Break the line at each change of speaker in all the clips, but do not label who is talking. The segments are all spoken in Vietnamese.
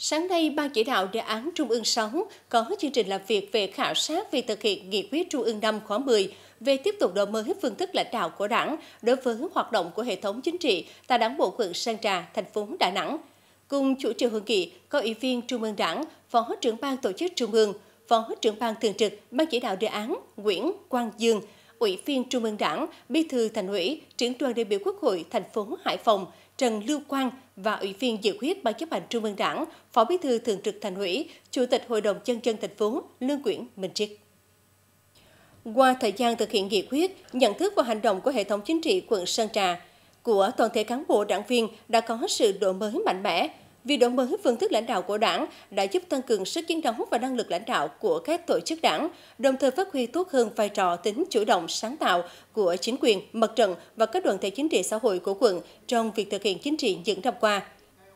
Sáng nay, Ban chỉ đạo đề án Trung ương 6 có chương trình làm việc về khảo sát về thực hiện nghị quyết Trung ương 5 khóa 10 về tiếp tục đổi mới phương thức lãnh đạo của đảng đối với hoạt động của hệ thống chính trị tại đảng bộ quận Sơn Trà, thành phố Đà Nẵng. Cùng chủ trì hội nghị có ủy viên Trung ương Đảng, Phó trưởng ban tổ chức Trung ương, Phó trưởng ban thường trực Ban chỉ đạo đề án Nguyễn Quang Dương – Ủy viên Trung ương Đảng, Bí thư Thành ủy, trưởng đoàn đại biểu Quốc hội thành phố Hải Phòng Trần Lưu Quang và Ủy viên Dự khuyết Ban chấp hành Trung ương Đảng, Phó Bí thư Thường trực Thành ủy, Chủ tịch Hội đồng Nhân dân thành phố Lương Quyển Minh Triết. Qua thời gian thực hiện nghị quyết, nhận thức và hành động của hệ thống chính trị quận Sơn Trà, của toàn thể cán bộ đảng viên đã có sự đổi mới mạnh mẽ, Việc đổi mới phương thức lãnh đạo của đảng đã giúp tăng cường sức chiến đấu và năng lực lãnh đạo của các tổ chức đảng, đồng thời phát huy tốt hơn vai trò tính chủ động sáng tạo của chính quyền, mặt trận và các đoàn thể chính trị xã hội của quận trong việc thực hiện chính trị những năm qua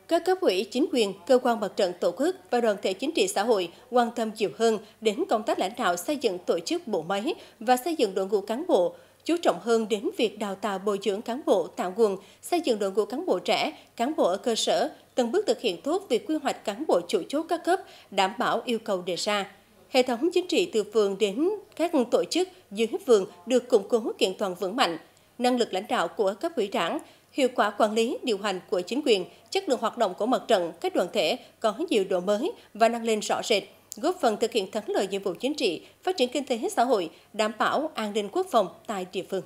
các cấp ủy chính quyền, cơ quan mặt trận tổ quốc và đoàn thể chính trị xã hội quan tâm nhiều hơn đến công tác lãnh đạo xây dựng tổ chức bộ máy và xây dựng đội ngũ cán bộ, chú trọng hơn đến việc đào tạo bồi dưỡng cán bộ tạo nguồn, xây dựng đội ngũ cán bộ trẻ, cán bộ ở cơ sở, từng bước thực hiện tốt việc quy hoạch cán bộ chủ chốt các cấp, đảm bảo yêu cầu đề ra. Hệ thống chính trị từ phường đến các tổ chức dưới phường được củng cố kiện toàn vững mạnh, năng lực lãnh đạo của các ủy đảng, hiệu quả quản lý, điều hành của chính quyền, chất lượng hoạt động của mặt trận, các đoàn thể có nhiều độ mới và năng lên rõ rệt góp phần thực hiện thắng lợi nhiệm vụ chính trị, phát triển kinh tế xã hội, đảm bảo an ninh quốc phòng tại địa phương.